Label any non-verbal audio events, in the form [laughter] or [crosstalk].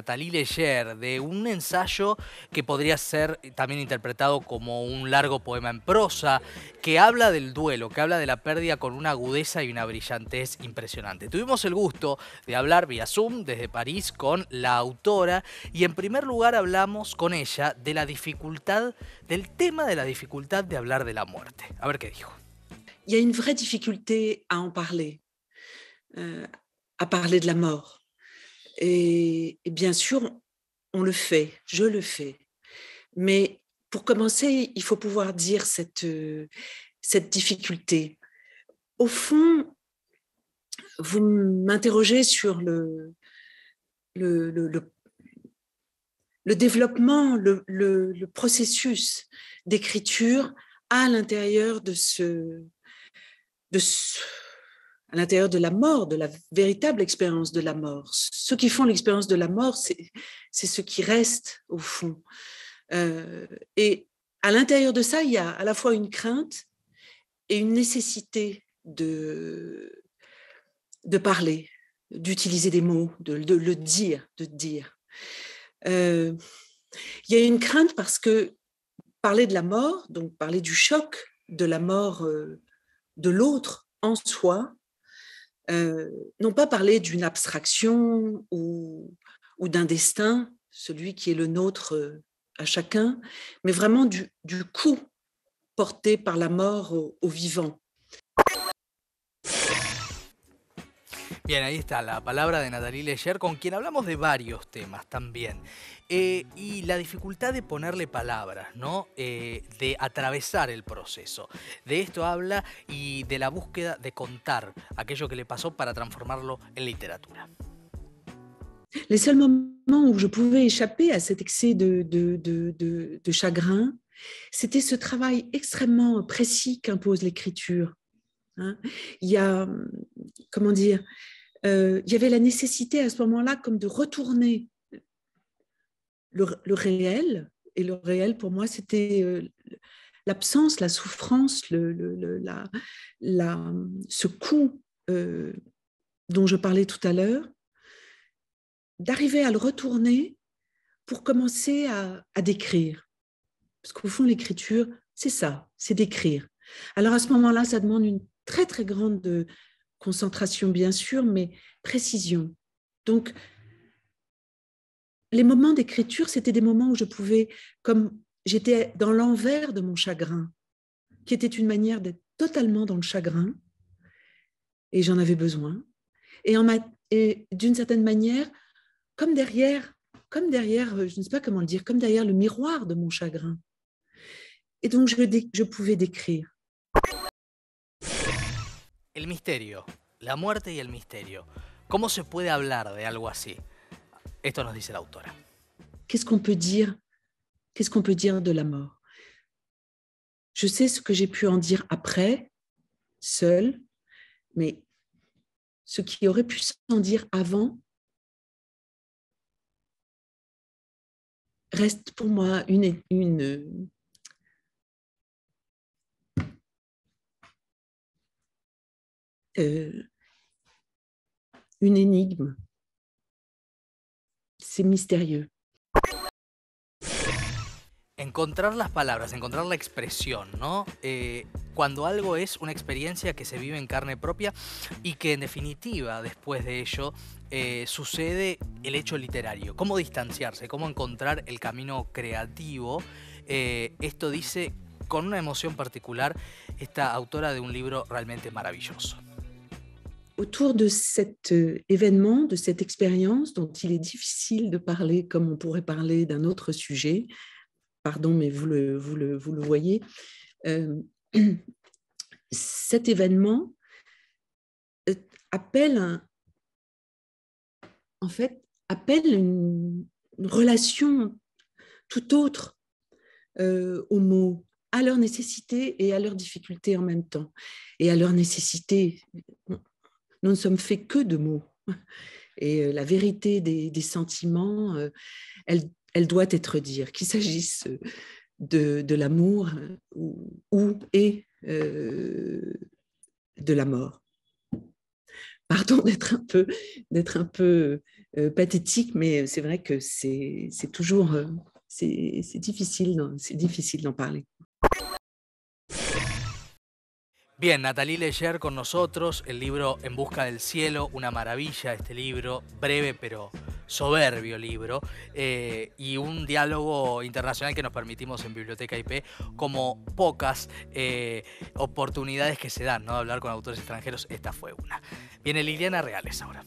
Nathalie Leger, de un ensayo que podría ser también interpretado como un largo poema en prosa, que habla del duelo, que habla de la pérdida con una agudeza y una brillantez impresionante. Tuvimos el gusto de hablar vía Zoom desde París con la autora y en primer lugar hablamos con ella de la dificultad, del tema de la dificultad de hablar de la muerte. A ver qué dijo. Hay una vraie euh, de la muerte. Et, bien sûr, on le fait, je le fais. Mais pour commencer, il faut pouvoir dire cette, euh, cette difficulté. Au fond, vous m'interrogez sur le, le, le, développement, le, processus d'écriture à l'intérieur de ce, de ce, à l'intérieur de la mort, de la véritable expérience de la mort. Ceux qui font l'expérience de la mort, c'est ce qui reste au fond. Euh, et à l'intérieur de ça, il y a à la fois une crainte et une nécessité de, de parler, d'utiliser des mots, de, le dire, de dire. Euh, il y a une crainte parce que parler de la mort, donc parler du choc de la mort euh, de l'autre en soi, euh, non pas parler d'une abstraction ou, d'un destin, celui qui est le nôtre euh, à chacun, mais vraiment du, coup porté par la mort aux au vivant, Bien, ahí está la palabra de Natalie Leyer, con quien hablamos de varios temas también. Eh, y la dificultad de ponerle palabras, ¿no? Eh, de atravesar el proceso. De esto habla y de la búsqueda de contar aquello que le pasó para transformarlo en literatura. Les seuls moments où je pouvais échapper à cet excès de, de, de, de chagrin, c'était ce travail extrêmement précis qu'impose l'écriture. Hein? Il y a, comment dire, Euh, il y avait la nécessité à ce moment-là comme de retourner le, réel. Et le réel, pour moi, c'était euh, l'absence, la souffrance, le, la, la, ce coup euh, dont je parlais tout à l'heure, d'arriver à le retourner pour commencer à, à décrire. Parce qu'au fond, l'écriture, c'est ça, c'est d'écrire. Alors à ce moment-là, ça demande une très très grande concentration bien sûr, mais précision. Donc, les moments d'écriture, c'était des moments où je pouvais, comme j'étais dans l'envers de mon chagrin, qui était une manière d'être totalement dans le chagrin, et j'en avais besoin. Et, d'une certaine manière, comme derrière, comme derrière, je ne sais pas comment le dire, comme derrière le miroir de mon chagrin. Et donc, je pouvais décrire. Le mystère, la muerte et le mystère, comment se puede hablar de algo así? Esto nos dice la Qu'est-ce qu'on peut dire Qu'est-ce qu'on peut dire de la mort Je sais ce que j'ai pu en dire après, seul, mais ce qui aurait pu s'en dire avant reste pour moi une, une Euh, un enigma. Es misterioso. Encontrar las palabras, encontrar la expresión, ¿no? Eh, cuando algo es una experiencia que se vive en carne propia y que en definitiva después de ello eh, sucede el hecho literario. ¿Cómo distanciarse? ¿Cómo encontrar el camino creativo? Eh, esto dice con una emoción particular esta autora de un libro realmente maravilloso. autour de cet euh, événement, de cette expérience dont il est difficile de parler comme on pourrait parler d'un autre sujet, pardon, mais vous le, vous voyez, euh, [clears throat] cet événement euh, appelle en fait appelle une, relation tout autre aux mots, à leur nécessité et à leurs difficultés en même temps. Et à leur nécessité, nous ne sommes faits que de mots. Et euh, la vérité des, sentiments, euh, elle, elle, doit être dire, qu'il s'agisse de, de l'amour ou, et euh, de la mort. Pardon d'être un peu, d'être un peu pathétique, mais c'est vrai que c'est toujours c'est difficile, c'est difficile d'en parler. Bien, Natalie Leyer con nosotros, el libro En Busca del Cielo, una maravilla este libro, breve pero soberbio libro, eh, y un diálogo internacional que nos permitimos en Biblioteca IP, como pocas eh, oportunidades que se dan, ¿no? De hablar con autores extranjeros, esta fue una. Viene Liliana Reales ahora.